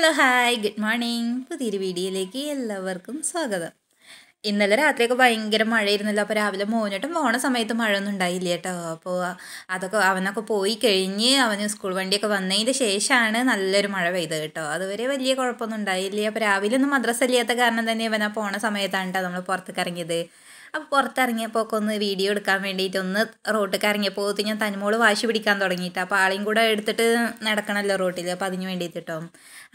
hello hi good morning പുതിയൊരു വീഡിയോയിലേക്ക് എല്ലാവർക്കും സ്വാഗതം ഇന്നലെ രാത്രിയൊക്കെ ഭയങ്കര മഴയിരുന്നല്ലോ അപ്പോൾ രാവിലെ മോനോട്ടും പോണ സമയത്ത് മഴയൊന്നും ഉണ്ടായില്ല കേട്ടോ അപ്പോൾ അതൊക്കെ അവനൊക്കെ പോയി കഴിഞ്ഞ് അവന് സ്കൂൾ വണ്ടിയൊക്കെ വന്നതിൻ്റെ ശേഷമാണ് നല്ലൊരു മഴ പെയ്തത് കേട്ടോ അതുവരെ വലിയ കുഴപ്പമൊന്നും ഉണ്ടായില്ല അപ്പോൾ രാവിലെ ഒന്നും മദ്രസ കാരണം തന്നെ ഇവനാ പോണ സമയത്താണ് കേട്ടോ നമ്മൾ പുറത്തേക്ക് ഇറങ്ങിയത് അപ്പോൾ പുറത്തിറങ്ങിയപ്പോൾ ഒന്ന് വീഡിയോ എടുക്കാൻ വേണ്ടിയിട്ട് ഒന്ന് റോട്ടിൽ ഇറങ്ങിയപ്പോൾ ഞാൻ തനിമോള് വാശി പിടിക്കാൻ തുടങ്ങിയിട്ട് അപ്പോൾ ആളെയും കൂടെ എടുത്തിട്ട് നടക്കണമല്ലോ റോട്ടിൽ അപ്പോൾ അതിന് വേണ്ടിയിട്ട് കേട്ടോ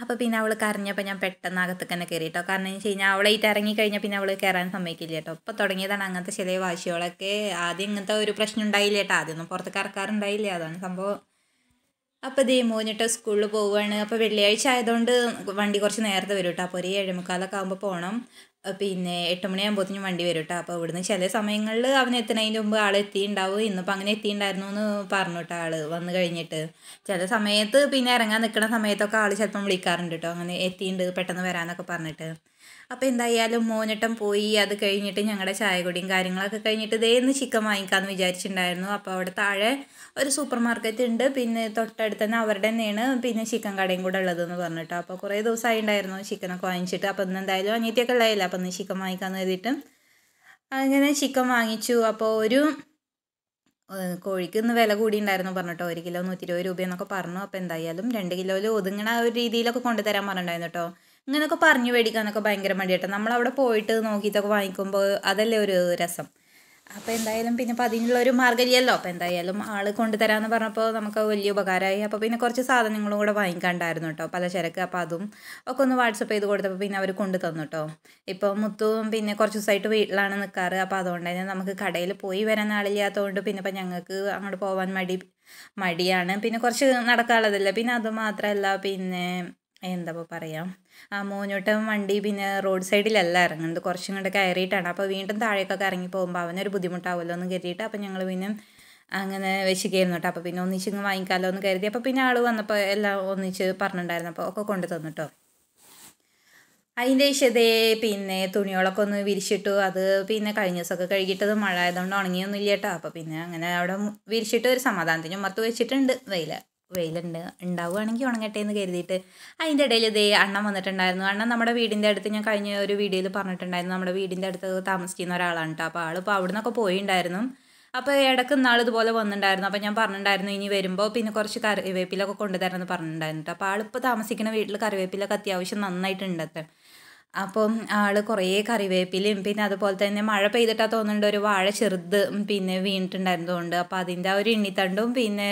അപ്പോൾ പിന്നെ അവൾ കരഞ്ഞപ്പോൾ ഞാൻ പെട്ടെന്ന് അകത്തേക്ക് തന്നെ കയറിയിട്ടോ കാരണം എന്ന് വെച്ച് കഴിഞ്ഞാൽ അവളായിട്ട് കഴിഞ്ഞാൽ പിന്നെ അവൾ കയറാൻ സമ്മതിക്കില്ല കേട്ടോ ഇപ്പോൾ തുടങ്ങിയതാണ് അങ്ങനത്തെ ചില വാശികളൊക്കെ ആദ്യം ഇങ്ങനത്തെ ഒരു പ്രശ്നം ഉണ്ടായില്ല കേട്ടോ ആദ്യമൊന്നും പുറത്തേക്ക് ഇറക്കാറുണ്ടായില്ല അതാണ് സംഭവം അപ്പോൾ ദേ മോഞ്ഞിട്ട് സ്കൂളിൽ പോവുകയാണ് അപ്പോൾ വെള്ളിയാഴ്ച ആയതുകൊണ്ട് വണ്ടി കുറച്ച് നേരത്തെ വരും കേട്ടോ അപ്പോൾ ഒരു ഏഴുമുക്കാലൊക്കെ ആകുമ്പോൾ പോകണം പിന്നെ എട്ട് ഞാൻ വണ്ടി വരും കേട്ടോ അപ്പോൾ ഇവിടുന്ന് ചില സമയങ്ങളിൽ അവൻ എത്തുന്നതിന് മുമ്പ് ആൾ എത്തിയിട്ടുണ്ടാവും ഇന്നിപ്പോൾ അങ്ങനെ എത്തിയിട്ടുണ്ടായിരുന്നു എന്ന് പറഞ്ഞു കേട്ടോ ആൾ വന്നു കഴിഞ്ഞിട്ട് ചില സമയത്ത് പിന്നെ ഇറങ്ങാൻ നിൽക്കുന്ന സമയത്തൊക്കെ ആൾ ചിലപ്പം വിളിക്കാറുണ്ട് കേട്ടോ അങ്ങനെ എത്തിയിട്ടുണ്ട് പെട്ടെന്ന് വരാനൊക്കെ പറഞ്ഞിട്ട് അപ്പോൾ എന്തായാലും മോനട്ടം പോയി അത് കഴിഞ്ഞിട്ട് ഞങ്ങളുടെ ചായകുടിയും കാര്യങ്ങളൊക്കെ കഴിഞ്ഞിട്ട് ഇതേ ഇന്ന് ചിക്കൻ വാങ്ങിക്കാമെന്ന് വിചാരിച്ചിട്ടുണ്ടായിരുന്നു അപ്പോൾ അവിടെ താഴെ ഒരു സൂപ്പർ മാർക്കറ്റ് ഉണ്ട് പിന്നെ തൊട്ടടുത്ത് തന്നെ അവരുടെ തന്നെയാണ് പിന്നെ ചിക്കൻ കടയും കൂടെ ഉള്ളതെന്ന് പറഞ്ഞിട്ട് അപ്പോൾ കുറേ ദിവസമായി ഉണ്ടായിരുന്നു ചിക്കനൊക്കെ വാങ്ങിച്ചിട്ട് അപ്പോൾ ഇന്ന് എന്തായാലും അനിയത്തിയൊക്കെ ഉള്ളതല്ല അപ്പോൾ ഇന്ന് ചിക്കൻ വാങ്ങിക്കാമെന്ന് കരുതിയിട്ട് അങ്ങനെ ചിക്കൻ വാങ്ങിച്ചു അപ്പോൾ ഒരു കോഴിക്ക് ഇന്ന് വില കൂടി ഉണ്ടായിരുന്നു പറഞ്ഞിട്ടോ ഒരു കിലോ നൂറ്റി ഇരുപത് രൂപയെന്നൊക്കെ പറഞ്ഞു അപ്പോൾ എന്തായാലും രണ്ട് കിലോയിൽ ഒതുങ്ങണ ആ ഒരു രീതിയിലൊക്കെ കൊണ്ടുതരാൻ പറഞ്ഞിട്ടുണ്ടായിരുന്നു കേട്ടോ ഇങ്ങനെയൊക്കെ പറഞ്ഞു എന്നൊക്കെ ഭയങ്കര മടിയാട്ടോ നമ്മളവിടെ പോയിട്ട് നോക്കിയിട്ടൊക്കെ വാങ്ങിക്കുമ്പോൾ അതല്ലേ ഒരു രസം അപ്പോൾ എന്തായാലും പിന്നെ അപ്പോൾ ഒരു മാർഗ്ഗമില്ലല്ലോ അപ്പോൾ എന്തായാലും ആൾ കൊണ്ടുതരാമെന്ന് പറഞ്ഞപ്പോൾ നമുക്ക് വലിയ ഉപകാരമായി അപ്പോൾ പിന്നെ കുറച്ച് സാധനങ്ങളും കൂടെ വാങ്ങിക്കാണ്ടായിരുന്നു കേട്ടോ പലചരക്ക് അപ്പോൾ അതും ഒക്കെ ഒന്ന് വാട്സപ്പ് ചെയ്ത് കൊടുത്തപ്പോൾ പിന്നെ അവർ കൊണ്ടു തന്നു കേട്ടോ ഇപ്പോൾ മുത്തും പിന്നെ കുറച്ച് ദിവസമായിട്ട് വീട്ടിലാണ് നിൽക്കാറ് അപ്പോൾ അതുകൊണ്ട് തന്നെ നമുക്ക് കടയിൽ പോയി വരാൻ ആളില്ലാത്തതുകൊണ്ട് പിന്നെ ഇപ്പം ഞങ്ങൾക്ക് അങ്ങോട്ട് പോകാൻ മടി മടിയാണ് പിന്നെ കുറച്ച് നടക്കാനുള്ളതല്ല പിന്നെ അതുമാത്രമല്ല പിന്നെ എന്താ പറയാം ആ മോനോട്ടം വണ്ടി പിന്നെ റോഡ് സൈഡിലല്ല ഇറങ്ങുന്നത് കുറച്ചും കൂടെ കയറിയിട്ടാണ് അപ്പോൾ വീണ്ടും താഴേക്കൊക്കെ ഇറങ്ങി പോകുമ്പോൾ അവനൊരു ബുദ്ധിമുട്ടാവുമല്ലോ എന്ന് കരുതിയിട്ട് അപ്പോൾ ഞങ്ങൾ പിന്നെ അങ്ങനെ വെച്ചിരുന്നു കേട്ടോ അപ്പോൾ പിന്നെ ഒന്നിച്ചിങ്ങ് വാങ്ങിക്കാമല്ലോ എന്ന് കരുതി അപ്പോൾ പിന്നെ ആൾ വന്നപ്പോൾ എല്ലാം ഒന്നിച്ച് പറഞ്ഞിട്ടുണ്ടായിരുന്നു അപ്പോൾ ഒക്കെ കൊണ്ടു തന്നു കേട്ടോ അതിൻ്റെ ശേഷതേ പിന്നെ തുണികളൊക്കെ ഒന്ന് വിരിച്ചിട്ടു അത് പിന്നെ കഴിഞ്ഞ ദിവസമൊക്കെ കഴുകിയിട്ടത് മഴ ആയതുകൊണ്ട് ഇല്ല കേട്ടോ അപ്പോൾ പിന്നെ അങ്ങനെ അവിടെ വിരിച്ചിട്ട് ഒരു സമാധാനത്തിന് മറത്ത് വെച്ചിട്ടുണ്ട് വെയിൽ വെയിലുണ്ട് ഉണ്ടാവുകയാണെങ്കിൽ ഉണങ്ങട്ടെ എന്ന് കരുതിയിട്ട് അതിൻ്റെ ഇടയിൽ ഇതേ അണ്ണൻ വന്നിട്ടുണ്ടായിരുന്നു അണ്ണൻ നമ്മുടെ വീടിൻ്റെ അടുത്ത് ഞാൻ കഴിഞ്ഞ ഒരു വീഡിയോയിൽ പറഞ്ഞിട്ടുണ്ടായിരുന്നു നമ്മുടെ വീടിൻ്റെ അടുത്ത് താമസിക്കുന്ന ഒരാളാണ് കേട്ടോ അപ്പോൾ ആളിപ്പോൾ അവിടെ നിന്നൊക്കെ പോയിണ്ടായിരുന്നു അപ്പോൾ ഇടയ്ക്ക് നാൾ ഇതുപോലെ വന്നിട്ടുണ്ടായിരുന്നു അപ്പോൾ ഞാൻ പറഞ്ഞിട്ടുണ്ടായിരുന്നു ഇനി വരുമ്പോൾ പിന്നെ കുറച്ച് കറിവേപ്പിലൊക്കെ കൊണ്ടുതരണമെന്ന് പറഞ്ഞിട്ടുണ്ടായിരുന്നു കേട്ടോ അപ്പോൾ ആളിപ്പോൾ താമസിക്കുന്ന വീട്ടിൽ കറിവേപ്പിലൊക്കെ അത്യാവശ്യം നന്നായിട്ടുണ്ട് അപ്പം ആൾ കുറേ കറിവേപ്പിലും പിന്നെ അതുപോലെ തന്നെ മഴ പെയ്തിട്ടാ തോന്നുന്നുണ്ട് ഒരു വാഴ ചെറുത് പിന്നെ വീണിട്ടുണ്ടായിരുന്നതുകൊണ്ട് അപ്പോൾ അതിൻ്റെ ആ ഒരു ഇണ്ണിത്തണ്ടും പിന്നെ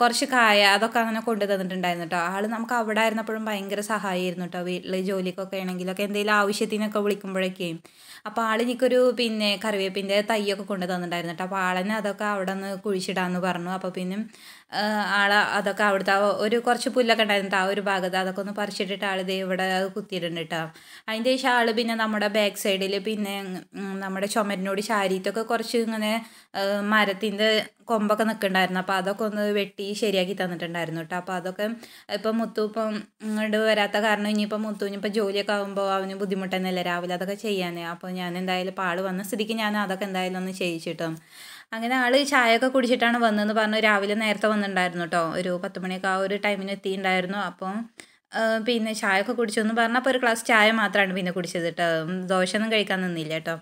കുറച്ച് കായ അതൊക്കെ അങ്ങനെ കൊണ്ടു തന്നിട്ടുണ്ടായിരുന്നു കേട്ടോ ആൾ നമുക്ക് അവിടെ ആയിരുന്നപ്പോഴും ഭയങ്കര സഹായമായിരുന്നു കേട്ടോ വീട്ടിൽ ജോലിക്കൊക്കെ ആണെങ്കിലൊക്കെ എന്തെങ്കിലും ആവശ്യത്തിനൊക്കെ വിളിക്കുമ്പോഴൊക്കെ അപ്പോൾ ആൾ എനിക്കൊരു പിന്നെ കറിവേപ്പിൻ്റെ തൈയൊക്കെ കൊണ്ടു തന്നിട്ടുണ്ടായിരുന്നു കേട്ടോ അപ്പോൾ ആളെന്നെ അതൊക്കെ അവിടെ നിന്ന് കുഴിച്ചിടാമെന്ന് പറഞ്ഞു അപ്പോൾ പിന്നെ ആൾ അതൊക്കെ അവിടുത്തെ ഒരു കുറച്ച് പുല്ലൊക്കെ ഉണ്ടായിരുന്നു ആ ഒരു ഭാഗത്ത് അതൊക്കെ ഒന്ന് പറിച്ചിട്ടിട്ട് ആൾ ഇത് ഇവിടെ കുത്തിയിട്ടുണ്ട് കേട്ടോ അതിൻ്റെ ഷാൾ പിന്നെ നമ്മുടെ ബാക്ക് സൈഡിൽ പിന്നെ നമ്മുടെ ചുമരിനോട് ശാരീത്തൊക്കെ കുറച്ച് ഇങ്ങനെ മരത്തിൻ്റെ കൊമ്പൊക്കെ നിൽക്കുന്നുണ്ടായിരുന്നു അപ്പോൾ അതൊക്കെ ഒന്ന് വെട്ടി ശരിയാക്കി തന്നിട്ടുണ്ടായിരുന്നു കേട്ടോ അപ്പോൾ അതൊക്കെ ഇപ്പം മുത്തു ഇപ്പം ഇങ്ങോട്ട് വരാത്ത കാരണം ഇനിയിപ്പോൾ മുത്തു ഇനിയിപ്പോൾ ജോലിയൊക്കെ ആകുമ്പോൾ അവന് ബുദ്ധിമുട്ടൊന്നുമില്ല രാവിലെ അതൊക്കെ ചെയ്യാൻ അപ്പോൾ ഞാൻ എന്തായാലും ഇപ്പോൾ ആൾ വന്ന സ്ഥിതിക്ക് ഞാൻ അതൊക്കെ എന്തായാലും ഒന്ന് ചെയ്യിച്ചിട്ടും അങ്ങനെ ആൾ ചായയൊക്കെ കുടിച്ചിട്ടാണ് വന്നതെന്ന് പറഞ്ഞു രാവിലെ നേരത്തെ വന്നിട്ടുണ്ടായിരുന്നു കേട്ടോ ഒരു പത്ത് മണിയൊക്കെ ആ ഒരു ടൈമിന് എത്തിയിട്ടുണ്ടായിരുന്നു അപ്പം പിന്നെ ചായ ഒക്കെ കുടിച്ചു എന്ന് പറഞ്ഞപ്പോൾ ഒരു ഗ്ലാസ് ചായ മാത്രമാണ് പിന്നെ കുടിച്ചത് കേട്ടോ ദോശ ഒന്നും കഴിക്കാൻ നിന്നില്ല കേട്ടോ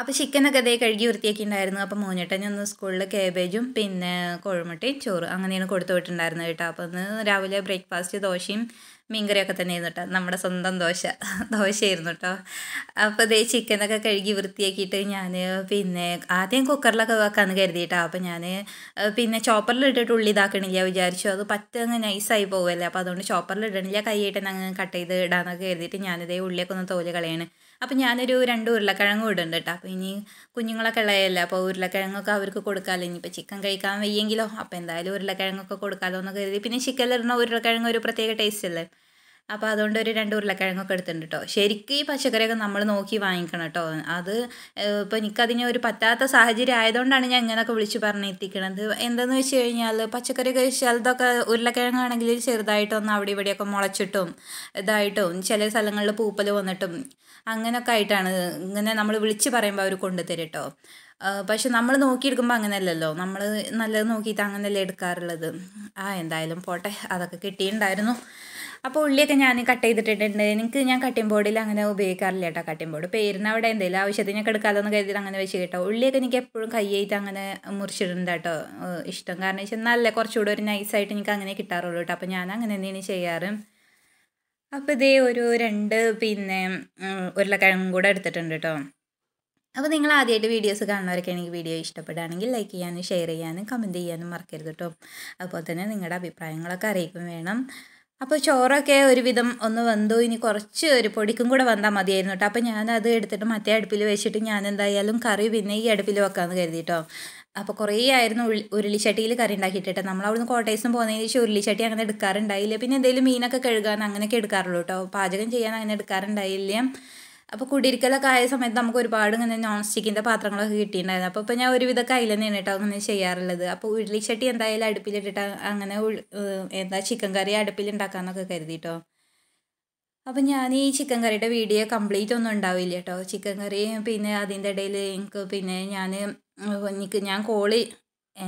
അപ്പോൾ ചിക്കനൊക്കെ അതേ കഴുകി വൃത്തിയാക്കിയിട്ടുണ്ടായിരുന്നു അപ്പോൾ മോഞ്ഞേട്ടനൊന്ന് സ്കൂളിൽ കേബേജും പിന്നെ കോഴിമുട്ടയും ചോറ് അങ്ങനെയാണ് കൊടുത്തു വിട്ടിട്ടുണ്ടായിരുന്നത് കേട്ടോ അപ്പോൾ ഒന്ന് രാവിലെ ബ്രേക്ക്ഫാസ്റ്റ് ദോശയും മീൻകറിയൊക്കെ ആയിരുന്നു കേട്ടോ നമ്മുടെ സ്വന്തം ദോശ ദോശയായിരുന്നു കേട്ടോ അപ്പോൾ ഇതേ ചിക്കനൊക്കെ കഴുകി വൃത്തിയാക്കിയിട്ട് ഞാൻ പിന്നെ ആദ്യം കുക്കറിലൊക്കെ വെക്കാമെന്ന് കരുതിയിട്ടാ അപ്പോൾ ഞാൻ പിന്നെ ചോപ്പറിലിട്ടിട്ട് ഉള്ളി ഇതാക്കണില്ല വിചാരിച്ചു അത് പറ്റങ്ങ് നൈസായി പോകുമല്ലേ അപ്പോൾ അതുകൊണ്ട് ചോപ്പറിലിടണില്ല കൈയിട്ട് അങ്ങ് കട്ട് ചെയ്ത് ഇടാന്നൊക്കെ കരുതിയിട്ട് ഞാനിതേ ഉള്ളിയൊക്കെ ഒന്ന് തോല് കളയാണ് അപ്പോൾ ഞാനൊരു രണ്ട് ഉരുളക്കിഴങ്ങ് ഇടുന്നുണ്ട് കേട്ടോ അപ്പോൾ ഇനി കുഞ്ഞുങ്ങളൊക്കെ ഉള്ളതല്ലേ അപ്പോൾ ഉരുളക്കിഴങ്ങൊക്കെ അവർക്ക് കൊടുക്കാമല്ലോ ഇനിയിപ്പോൾ ചിക്കൻ കഴിക്കാൻ വയ്യെങ്കിലോ അപ്പോൾ എന്തായാലും ഉരുളക്കിഴങ്ങൊക്കെ കൊടുക്കാമല്ലോ എന്ന് കരുതി പിന്നെ ചിക്കനിലിടുന്ന ഉരുളക്കിഴങ്ങ് ഒരു പ്രത്യേക ടേസ്റ്റ് അല്ലേ അപ്പോൾ അതുകൊണ്ട് ഒരു രണ്ട് ഉരുളക്കിഴങ്ങൊക്കെ എടുത്തിട്ടുണ്ട് കേട്ടോ ശരിക്കും ഈ പച്ചക്കറിയൊക്കെ നമ്മൾ നോക്കി വാങ്ങിക്കണം കേട്ടോ അത് ഇപ്പോൾ എനിക്കതിന് ഒരു പറ്റാത്ത സാഹചര്യം ആയതുകൊണ്ടാണ് ഞാൻ ഇങ്ങനെയൊക്കെ വിളിച്ച് പറഞ്ഞെത്തിക്കണത് എന്താന്ന് വെച്ച് കഴിഞ്ഞാൽ പച്ചക്കറിയൊക്കെ ചിലതൊക്കെ ഉരുളക്കിഴങ്ങാണെങ്കിൽ ചെറുതായിട്ടൊന്ന് അവിടെ ഇവിടെയൊക്കെ മുളച്ചിട്ടും ഇതായിട്ടും ചില സ്ഥലങ്ങളിൽ പൂപ്പൽ വന്നിട്ടും അങ്ങനെയൊക്കെ ആയിട്ടാണ് ഇങ്ങനെ നമ്മൾ വിളിച്ച് പറയുമ്പോൾ അവർ കൊണ്ടുതരും കേട്ടോ പക്ഷെ നമ്മൾ നോക്കിയെടുക്കുമ്പോൾ അങ്ങനെയല്ലല്ലോ നമ്മൾ നല്ലത് നോക്കിയിട്ട് അങ്ങനെയല്ലേ എടുക്കാറുള്ളത് ആ എന്തായാലും പോട്ടെ അതൊക്കെ കിട്ടിയിട്ടുണ്ടായിരുന്നു അപ്പോൾ ഉള്ളിയൊക്കെ ഞാൻ കട്ട് ചെയ്തിട്ടിട്ടുണ്ട് എനിക്ക് ഞാൻ കട്ടിംഗ് ബോർഡിൽ അങ്ങനെ ഉപയോഗിക്കാറില്ല കേട്ടോ കട്ടിംഗ് ബോർഡ് പേരിന് അവിടെ എന്തെങ്കിലും ആവശ്യത്തിന് ഞാൻ എടുക്കാതെന്ന് കരുതിയിട്ട് അങ്ങനെ വെച്ച് കേട്ടോ ഉള്ളിയൊക്കെ എനിക്ക് എപ്പോഴും കൈയായിട്ട് അങ്ങനെ മുറിച്ചിടുന്നത് കേട്ടോ ഇഷ്ടം കാരണം വെച്ചാൽ നല്ല കുറച്ചുകൂടെ ഒരു നൈസായിട്ട് എനിക്ക് അങ്ങനെ കിട്ടാറുള്ളൂ കേട്ടോ അപ്പോൾ ഞാൻ അങ്ങനെ തന്നെയാണ് ചെയ്യാറ് അപ്പോൾ ഇതേ ഒരു രണ്ട് പിന്നെ ഉരുളക്കിഴങ്ങും കൂടെ എടുത്തിട്ടുണ്ട് കേട്ടോ അപ്പോൾ നിങ്ങൾ ആദ്യമായിട്ട് വീഡിയോസ് കാണുന്നവരൊക്കെ എനിക്ക് വീഡിയോ ഇഷ്ടപ്പെടുകയാണെങ്കിൽ ലൈക്ക് ചെയ്യാനും ഷെയർ ചെയ്യാനും കമൻറ്റ് ചെയ്യാനും മറക്കരുത് കേട്ടോ അതുപോലെ തന്നെ നിങ്ങളുടെ അഭിപ്രായങ്ങളൊക്കെ അറിയിക്കും വേണം അപ്പോൾ ചോറൊക്കെ ഒരുവിധം ഒന്ന് വന്നു ഇനി കുറച്ച് ഒരു പൊടിക്കും കൂടെ വന്നാൽ മതിയായിരുന്നു കേട്ടോ അപ്പോൾ ഞാനത് എടുത്തിട്ട് മറ്റേ അടുപ്പിൽ വെച്ചിട്ട് ഞാൻ എന്തായാലും കറി പിന്നെ ഈ അടുപ്പിൽ വെക്കാമെന്ന് കരുതിയിട്ടോ അപ്പോൾ കുറേ ആയിരുന്നു ഉരുളിച്ചട്ടിയിൽ കറി ഉണ്ടാക്കിയിട്ടെ നമ്മൾ അവിടുന്ന് കോട്ടയസും പോകുന്നതിന് ശേഷം ഉരുളിച്ചട്ടി അങ്ങനെ എടുക്കാറുണ്ടായില്ല പിന്നെ എന്തെങ്കിലും മീനൊക്കെ കഴുകാൻ അങ്ങനെയൊക്കെ എടുക്കാറുള്ളൂ കേട്ടോ പാചകം ചെയ്യാൻ അങ്ങനെ എടുക്കാറുണ്ടായില്ല അപ്പോൾ കുടിയിരിക്കലൊക്കെ ആയ സമയത്ത് നമുക്ക് ഒരുപാട് ഇങ്ങനെ നോൺ സ്റ്റിക്കിൻ്റെ പാത്രങ്ങളൊക്കെ കിട്ടിയിട്ടുണ്ടായിരുന്നു അപ്പോൾ ഇപ്പോൾ ഞാൻ ഒരുവിധ കയ്യിൽ തന്നെയാണ് കേട്ടോ അങ്ങനെ ചെയ്യാറുള്ളത് അപ്പോൾ ചട്ടി എന്തായാലും അടുപ്പിലിട്ടിട്ട് അങ്ങനെ എന്താ ചിക്കൻ കറി അടുപ്പിൽ ഉണ്ടാക്കാമെന്നൊക്കെ കരുതിയിട്ടോ അപ്പോൾ ഞാൻ ഈ ചിക്കൻ കറിയുടെ വീഡിയോ കംപ്ലീറ്റ് ഒന്നും ഉണ്ടാവില്ല കേട്ടോ ചിക്കൻ കറി പിന്നെ അതിൻ്റെ ഇടയിൽ എനിക്ക് പിന്നെ ഞാൻ എനിക്ക് ഞാൻ കോളി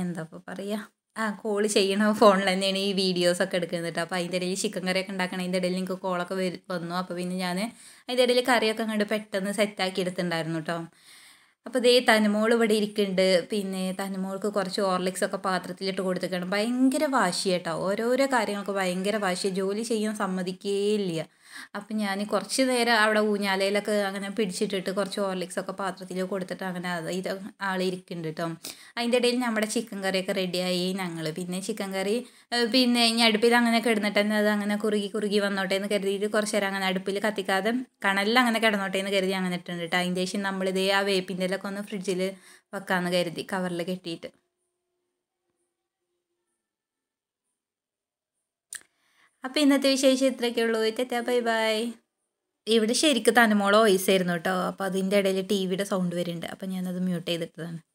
എന്താ ഇപ്പോൾ പറയുക ആ കോൾ ചെയ്യണ ഫോണിൽ തന്നെയാണ് ഈ വീഡിയോസ് ഒക്കെ എടുക്കുന്നത് കേട്ടോ അപ്പോൾ അതിൻ്റെ ഇടയിൽ ചിക്കൻ കറിയൊക്കെ ഉണ്ടാക്കണം അതിൻ്റെ ഇടയിൽ എനിക്ക് കോളൊക്കെ വന്നു അപ്പോൾ പിന്നെ ഞാൻ അതിൻ്റെ ഇടയിൽ കറിയൊക്കെ കണ്ട് പെട്ടെന്ന് സെറ്റാക്കി എടുത്തിട്ടുണ്ടായിരുന്നു കേട്ടോ അപ്പോൾ ദേ തനുമോൾ ഇവിടെ ഇരിക്കുന്നുണ്ട് പിന്നെ തനുമോൾക്ക് കുറച്ച് ഓർലിക്സ് ഒക്കെ പാത്രത്തിലിട്ട് കൊടുത്തിട്ടുണ്ട് ഭയങ്കര വാശി ഓരോരോ കാര്യങ്ങൾക്ക് ഭയങ്കര വാശിയാണ് ജോലി ചെയ്യാൻ ഇല്ല അപ്പം ഞാൻ കുറച്ച് നേരം അവിടെ ഊഞ്ഞാലയിലൊക്കെ അങ്ങനെ പിടിച്ചിട്ടിട്ട് കുറച്ച് ഹോർലിക്സൊക്കെ പാത്രത്തിൽ കൊടുത്തിട്ട് അങ്ങനെ അത് ഇത് ആളിരിക്കുന്നുണ്ട് കേട്ടോ അതിൻ്റെ ഇടയിൽ നമ്മുടെ ചിക്കൻ കറിയൊക്കെ റെഡിയായി ഞങ്ങൾ പിന്നെ ചിക്കൻ കറി പിന്നെ ഇനി അടുപ്പിൽ അങ്ങനെ കിടന്നിട്ട് തന്നെ അത് അങ്ങനെ കുറുകി കുറുകി വന്നോട്ടേ എന്ന് കരുതിയിട്ട് കുറച്ച് നേരം അങ്ങനെ അടുപ്പിൽ കത്തിക്കാതെ കണലിൽ അങ്ങനെ കിടന്നോട്ടെ എന്ന് കരുതി അങ്ങനെ ഇട്ടുണ്ട് കേട്ടോ അതിൻ്റെ ശേഷം നമ്മളിതേ ആ വേപ്പിൻ്റെ ഒക്കെ ഒന്ന് ഫ്രിഡ്ജിൽ വെക്കാമെന്ന് കരുതി കവറിൽ കെട്ടിയിട്ട് അപ്പോൾ ഇന്നത്തെ വിശേഷം ഇത്രയൊക്കെ ഉള്ളൂ ചേട്ടാ ബൈ ബൈ ഇവിടെ ശരിക്കും തനമോളോ വോയിസ് ആയിരുന്നു കേട്ടോ അപ്പോൾ അതിൻ്റെ ഇടയിൽ ടി വിയുടെ സൗണ്ട് വരുന്നുണ്ട് അപ്പോൾ ഞാനത് മ്യൂട്ട് ചെയ്തിട്ടതാണ്